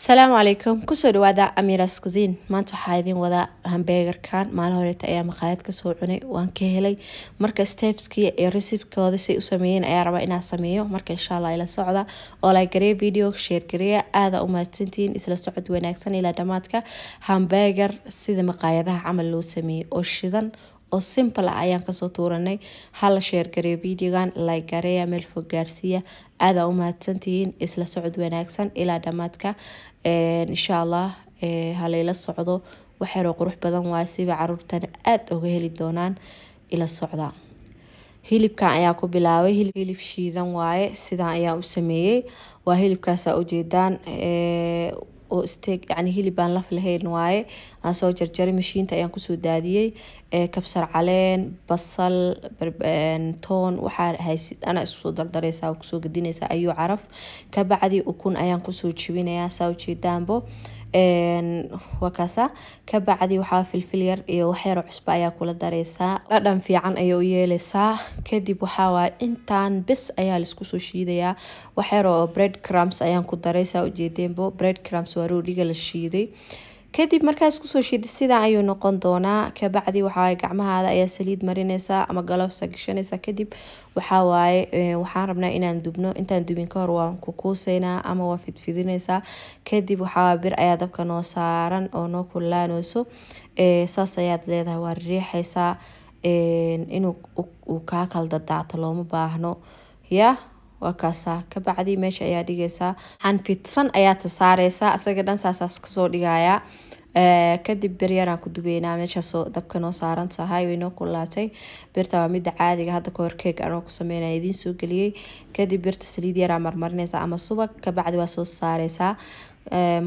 asalaamu calaykum kusoo dhawaada amiras kusiin maanta waxaa idiin wadaa hambeegarkan maalin horeeta ayaa maqaayad kasoo cunay waan ka helay marka stebski iyo resibkooda say u sameeyeen ayaa rabaa inaa sameeyo marka insha ila socda oo like video sheer gareeya aada u mahadsantihiin isla socod wanaagsan ilaa dhamaadka hambeegar sida maqaayadaha camal loo sameeyey oo shidan oo simple ah ayaan kasoo tuuranay hala sheergareeyo videogan like gareeya meel fog gaarsiiya aadaa u mahadsantihiin isla socod wanaagsan ilaa dhammaadka insha allah eh, halayla socdo wax qurux badan waay siba caruurtana aada uga heli doonaan ila socda hilibkan ayaa ku bilaabay hilib shiidan waaye sidaan ayaa u sameeyey waa hilibkaasa ujeedaan eh, oo steeg yacni hilib aan laf lahayn waaye aan soo jarjaray mashiinta ayaan kusoo daadiyey kabsar caleen basal toon waxaa haysid anaa isku soo kusoo gadinaysaa ayuu caraf ka bacdi ukun ayaan kusoo jibinayaa saa ujeedaanbo wakasa kabacdi waxaa filfil yar iyo waxyaro cusba ayaa kula dareysaa dhadhan fiican ayay u yeeleysaa kadib waxaawaay intaan bis ayaa laiskusoo shiidayaa waxyaro bread crums ayaan ku dareysaa ujeedeenbo bread crums waa roodhiga la shiiday kadib markaas kusoo shiidid sidaa ayuu noqon doonaa kabacdi waxawaaye gacmahaada ayaa saliid marinaysaa ama galofsa gashanaysaa kadib waxawaaye eh, waxaan rabnaa inaan dubno intaan dubin ka hor waan kukuusaynaa ama waan fidfidinaysaa kadib waxaa bir ayaa dabka noo saaran oo noo kullaanayso eh, saas ayaad leedahay waa riixaysaa eh, inuu kaa kala looma baahno yah waa kabacdi ka meesha ayaa dhigaysaa xanfidsan ayaa sasaareysaa asaga dhan saasaas kasoo dhigayaa kadib beryaraan ku dubeynaa meeshaasoo dabka noo saaran tahay waynoo kulaatay birta waa midda caadiga hadda kahor keeg anoo ku sameynaya idiin soo geliyey kadib birta saliid yaraa marmarinaysa ama subag kabacdi waa soo saareysaa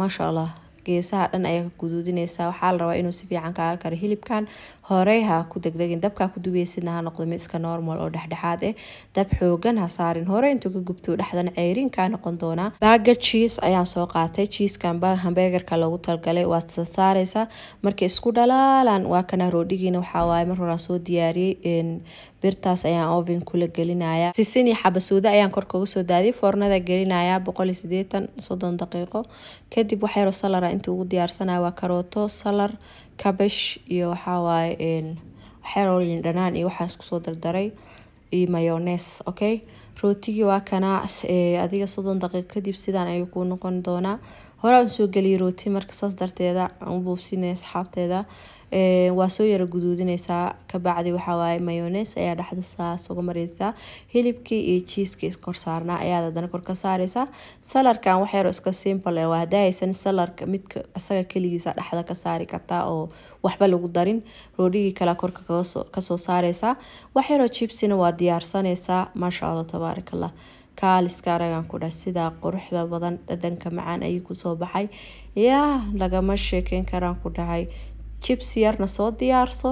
maasha allah geesaha dhan ayaa ka guduudinaysaa waxaa la rabaa inuu si fiican kaaga karo hilibkan horey ha ku degdegin dabkaa ku dubaysidna ha noqdo mid iska normal oo dhexdhexaad ah dab xoogan ha saarin hore intuu ka gubto dhexdan ceyriin kaa noqon doonaa baaga jiis ayaan soo qaatay jiiskan baa hambeegarka loogu talgalay waad sarsaaraysaa markay isku dhalaalaan waa kana roodhigiina waxaa mar horaan soo diyaariyey birtaas ayaan oven kula gelinaya sisin iyo ayaan korka uga soo daadiyay foornada gelinaya boqol iyo sideetan soddon daqiiqo kadib waxayaro salara inta ugu diyaarsanaya waa karooto salar kabash iyo waxaawaaye waxyaaloolin dhanaan iyo waxaas kusoo dardaray iyo mayones okay rootigii waa kanaa eh, adiga soddon daqiiqo kadib sidaan ayuu kuu noqon doonaa horaa usoo geliya rooti marka saas darteeda aan asxaabteeda waa soo yara guduudinaysaa kabacdi waxawaaye mayones ayaa dhexda saasoga mareysaa hilibkii iyo jiiskii iskorsaarnaa ayaa hadana kor ka saareysaa salarkan waxyar iska simple eh, waa hadaa haysan salarka midka isaga keligiisa dhexda ka saari kartaa oo waxba lagu darin roodhigii kale korka kasoo saareysaa waxyaroo jibsina waa diyaarsanaysaa maasha allah tabaarakallah kaaliska aragaan ku dhah sidaa quruxda badan dhadhanka macaan ayuu kusoo baxay yaa lagama sheekeyn karaan ku dhahay jibs yarna soo diyaarso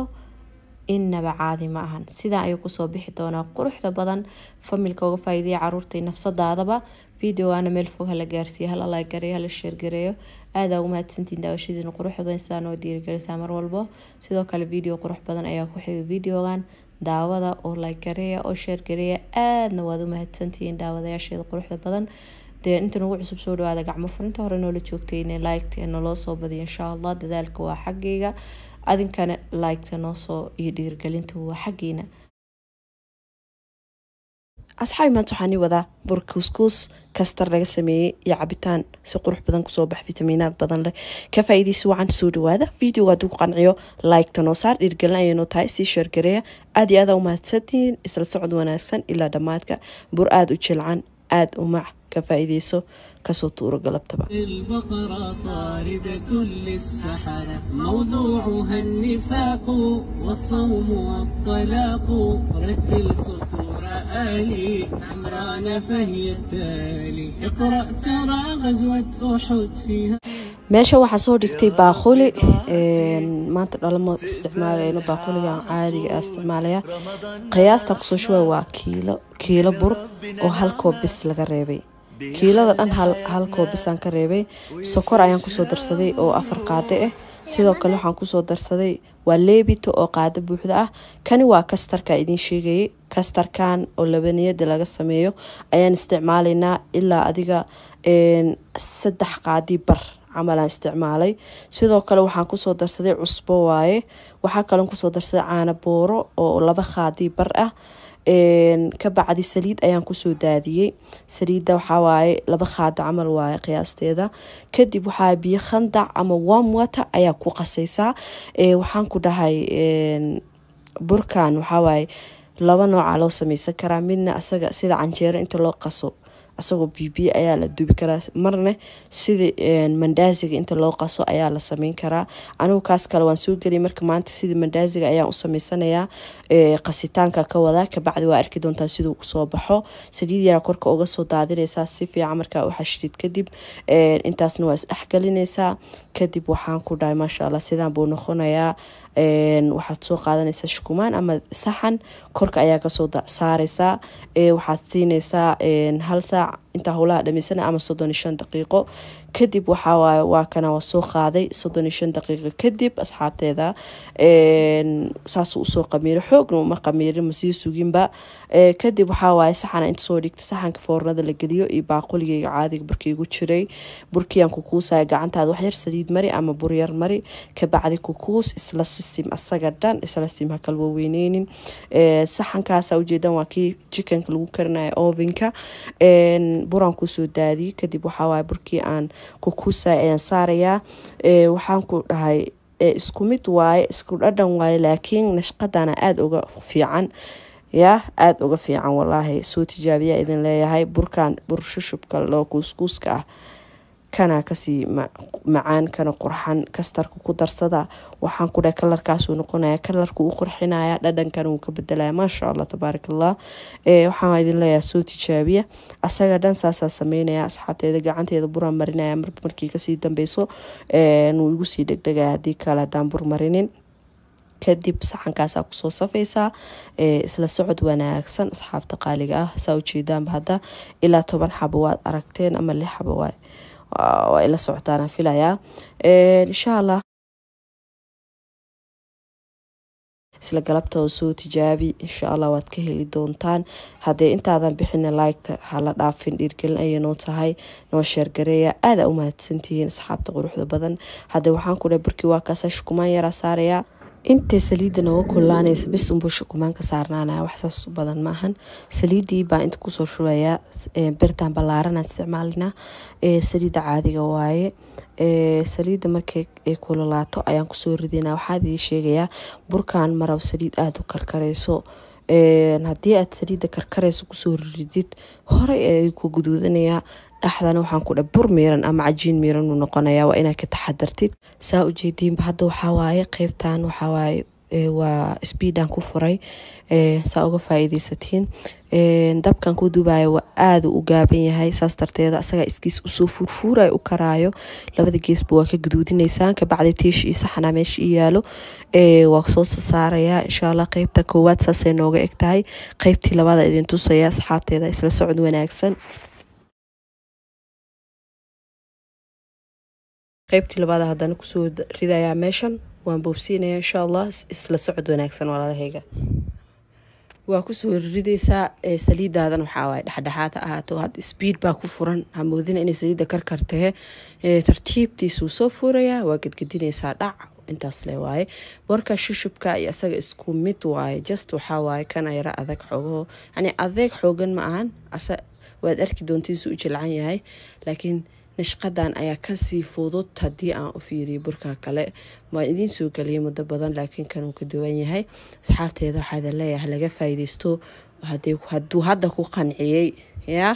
innaba caadi ma ahan sidaa ayuu kusoo bixi doonaa quruxda badan familka uga faa'iidaya caruurta nafsadaadaba videoana meel fog hala gaarsiiya hala laagareeyo hala sheergareeyo aadaa ugu mahadsantiin daawashadiina quruxda badan sidaan oo diirigelisa mar walbo sidoo kale video qurux badan ayaa ku xiga videogan daawada oo like oo sheer gareeya aadna waad u mahadsantihiin daawadayaasheeda quruxda badan dee inta nagu cusub soo dhawaada gacmo furinta hore noola joogtay inay liketa naloo soo badiyo insha allah dadaalka waa xaggayga adinkana liketa noo soo iyo dhiirgelinta waa xaggiina asxaabi maanta waxaan ii wadaa bur kuuskuus kastar laga sameeyey iyo cabitaan si qurux badan kusoo bax fitamiinaad badan leh ka faa'iidaysi wacan soo dhawaada videoga hadduu ku qanciyo like tanoo saar dhiirgelin ayaynoo tahay sii sheergareeya aad iyo aada u mahadsantihiin isla socod wanaagsan ilaa dhammaadka bur aada u jilcan aada u mac ka faa'iidayso kasoo tuuro galabtaba meesha waxaa soo dhigtay baaquli maanta dhalama isticmaalayno baaquligan caadiga isticmaalaya qiyaastan kusoo shubaa waa kiilo bur oo halkoo bis laga reebay kiilada dhan hal koobisaan ka reebay sokor ayaan kusoo darsaday oo afar qaade ah sidoo kale waxaan kusoo darsaday waa leebito oo qaado buuxda ah kani waa kastarka idin sheegayay kastarkan oo labaniyada laga sameeyo ayaan isticmaalaynaa ilaa adiga saddex qaadii bar camal isticmaalay sidoo kale waxaan kusoo darsaday cusbo waaye waxaa kaloon kusoo darsaday caano booro oo laba qaadii bar ah ka bacdi saliid ayaan kusoo daadiyey saliidda waxaawaaye laba khaada camal waaye qiyaasteeda kadib waxaa biyo khandac ama wamwata ayaa ku qasaysaa waxaan ku dhahay burkan waxaawaaye laba noocaa loo sameysan karaa midna asaga sida canjeero inta loo qaso asagoo bb ayaa la dubi karaa marna sida eh, mandhaasiga inta loo qaso ayaa la sameyn karaa anigu kaas kale waan soo gelay marka maanta sida mandhaasiga ayaan u sameysanayaa eh, qasitaanka ka wadaa kabacdi waa arki doontaa siduu kusoo baxo saliid yaraa korka uga soo daadinaysaa si fiican markaa u xashidid kadib eh, intaasna waa isdhexgelinaysaa kadib waxaan ku dhahay maasha allah sidaan buu noqonayaa waxaad soo qaadanaysaa shukumaan ama saxan korka ayaa kasoo saareysaa waxaad siineysaa hal saac intaa howlaha dhameysana ama soddon i shan daqiiqo kadib waxaawaaye waa kana soo qaaday soddon iyo shan daqiiqo kadib asxaabteeda saasuu usoo qamiiray xoogna uma qamiirin masii suginba kadib waxaawaaye saxana inta soo dhigta saxanka foornada la geliyo iyo baaquligayga caadiga burkiigu jiray burkiyan kukuusaya gacantaada waxyar saliid mari ama buryar mari kabacdi kukuus isla sistim asaga dhan isla sistim ha kalwa saxankaasa ujeedan waa kii jikanka lagu karinaya ovenka buran kusoo daadiyey kadib waxaawaaye burkii aan kukusa ayaan saarayaa waxaan ku dhahay isku mid waaye isku dhadhan waaye laakiin nashqadana aada uga fiican ya aada uga fiican wallaahi soo tijaabiya idin leeyahay burkan bur shushubka loo kuuskuuska ah kana kasii macaan kana qurxan kastarka ku darsada waxaan kudhaha kalarkaasuu noqonaya kalarka u qurxinaya dhadhankana wuu ka bedelaya maasha allah tabaarak waxaan idin leeyaha soo tijaabiya asaga dhan saasaa sameynaya asxaabteeda gacanteeda buran marinaya marba markii kasii dambeyso wuu igu sii dhegdhegaya haddii kale haddaan bur marinin kadib saxankaasaa kusoo safaysaa isla socod wanaagsan asxaabta qaaliga ah saa ujeedaanba hadda ilaa toban xabo waad aragteen ama lix xabo waay waa ila la socotaana filayaa insha allah isla galabta oo soo tijaabi insha allah waad ka heli doontaan haddee intaadan bixina liketa hala dhaafin dhiirgelin ayay noo tahay noo sheergareeya aada u mahadsantihiin asxaabta quruxda badan haddee waxaan ku dhahay barkii waa kaasa shukumaan yaraa saarayaa intay saliida nooga kulaanaysa bis umbusha kumaanka saarnaanaya wax saas u badan maahan saliidii baa inta kusoo shubayaa birtan ballaaranaan isticmaalinaa saliida caadiga waaye saliida markay kulalaato ayaan kusoo ridinaa waxaa sheegayaa burkan maraw saliid aada u karkarayso haddii aad saliidda karkarayso kusoo riridid horey ayuu ku guduudanayaa dhexdana waxaan ku dheh bur miiran ama cajiin miiran uu noqonayaa waa inaad ka taxadartid saa ujeediinba hadda waxaa waaye qeybtan waxaa waaye waa speed ku furay saa uga faaideysatiin dabkan ku dubayo waa aada u gaaban yahay saas darteeda asagaa iskiis usoo furfuuray u karaayo labada geesba waa ka gaduudinaysaa kabacdi tiish iyo saxana meesha i yaalo waa soo saarayaa insha allah qeybta koowaad saasay nooga eg tahay qeybtii labaada idin tusaya asxaabteeda isla socod wanaagsan qeybtii labaada hadana kusoo ridayaa meeshan waan boobsiinaya insha allah isla socod wanaagsan walaalahayga waa kusoo rirideysaa saliidaadan waxaawaay dhexdhexaada ahaato had sbiid baa ku furan hamoodina inay saliidda karkartee tahe tartiibtiisuu soo fuurayaa waa gedgedineysaa dhac intaas le waaye warka shushubka iyo isaga isku mid waaye just waxawaaye kana yaro adag xoogaho yani adeeg xoogan ma ahan waad arki doontiisu u jilcan yahay laakiin nashqadan ayaa kasii fudud haddii aan u fiiriyo burka kale waan idiin soo geliyay muddo badan laakiin kanuu ka duwan yahay asxaabteeda waxaa leeyahay laga faaideysto haduu hadda ku qanciyey yaa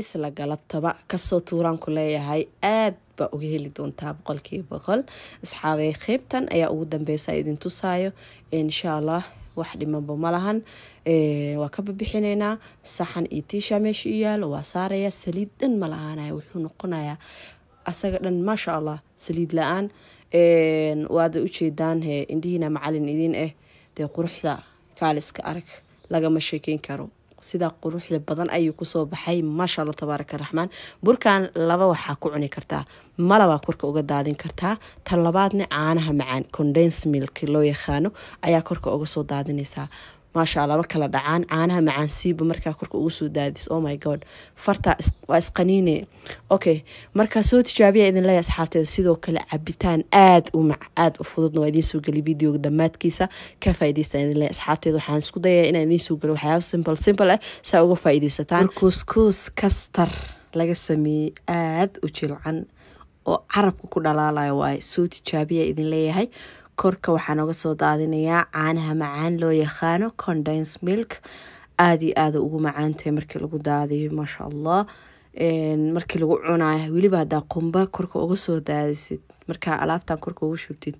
isla galabtaba kasoo tuuraan ku leeyahay aad baa uga heli doontaa boqolkii boqol asxaabay qeybtan ayaa ugu dambeysa idin tusaayo inshaa allah wax dhimanba malahan eh, waa ka babixinaynaa saxan iyo tiisha meesha u yaalo waa saaraya saliid dhan ma wuxuu noqonayaa asaga dhan maasha allah saliid la-aan eh, waada ujeedaan eh, indhihiina macalin idin eh dee quruxda kaaliska arag lagama sheekeyn karo sidaa quruxda badan ayuu kusoo baxay maasha allah tabaaraka raxmaan burkan laba waxaa ku cuni kartaa malabaa korka uga daadin kartaa labaadna caanaha macaan condens milk loo yaqaano ayaa korka uga soo daadinaysaa maashaa kala dhacaan caanaha macaansiiba markaa korka ugu soo daadis oh my god fartaa waa isqaniine okay markaa soo tijaabiya idin leeya asxaabteeda sidoo kale cabitaan aad u mac aad u fududna waa idiin soo geliy videoga dhammaadkiisa ka faa'iidaysta idin leeya asxaabteeda waxaan isku dayaa inaan idiin soo geliyo waxyaaba simple simple ah saa uga faa'iidaysataan kuuskuus kastar laga sameeyey aad u jilcan oo carabka ku dhalaalayo waaye soo tijaabiya idin leeyahay korka waxaa noga soo daadinayaa caanaha macaan loo yaqaano condens milk aada iyo aada ugu macaantahay markii lagu daadiyo maasha allah markii lagu cunaayo weliba haddaa qumba korka uga soo daadisid markaa alaabtan korka uga shubtid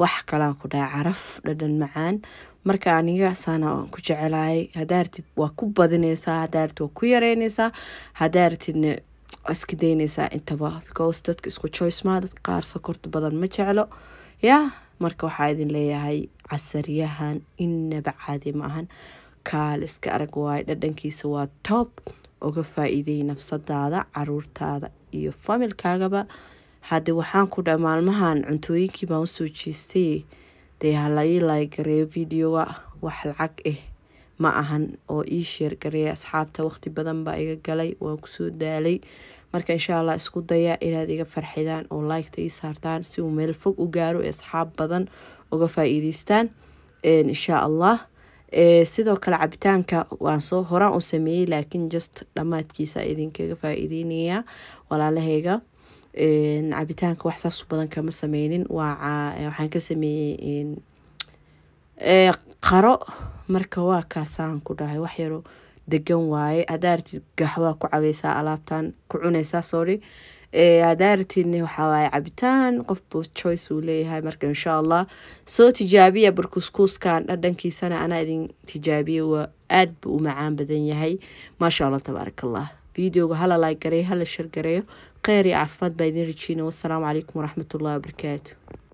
wax kalaan ku dhaha caraf dhadhan macaan marka aniga saana ku jecelaayay haddaa artid waa ku badinaysaa haddaa artid waa ku yareynaysaa haddaa artidna iska intaba because dadka isku choice maa dad qaar sokorta badan ma jeclo yah marka waxaa idin leeyahay casaryahan inaba caadi ma ahan kaal iska arag waayo dhadhankiisa waa toob uga faa-iideey nafsadaada caruurtaada iyo familkaagaba hadde waxaan ku dha maalmahan cuntooyinkii baan usoo jeestay dee hala ii laagareeyo videoga wax lacag ah ma ahan oo ii sheer gareeya asxaabta waqti badan baa iga galay waan kusoo daalay marka insha allah isku daya inaad iga farxidaan oo liketa ii saartaan si uu meel fog u gaaro ee asxaab badan uga faaiideystaan insha allah sidoo kale cabitaanka waan soo horaan u sameeyey laakiin just dhammaadkiisa idinkaga faa-iideynayaa walaalahayga cabitaanka wax saasu badan kama sameynin waxaan ka sameeyey qaro marka waa kaasaan ku dhahay wax yaro degan waaye hadaa gaxwaa ku caweysaa alaabtan ku cuneysaa sorry hadaa aragtidna cabitaan qofba choice uu leeyahay marka insha allah soo tijaabiya barkuskuuskan dhadhankiisana anaa idin tijaabiya waa aad bu u macaan badan yahay maasha allah tabaaraka videoga hala laag gareeyo hala shar gareeyo kheyr iyo caafimaad baa idin rajiina wassalaamu calaykum waraxmatullahi wabarakaatu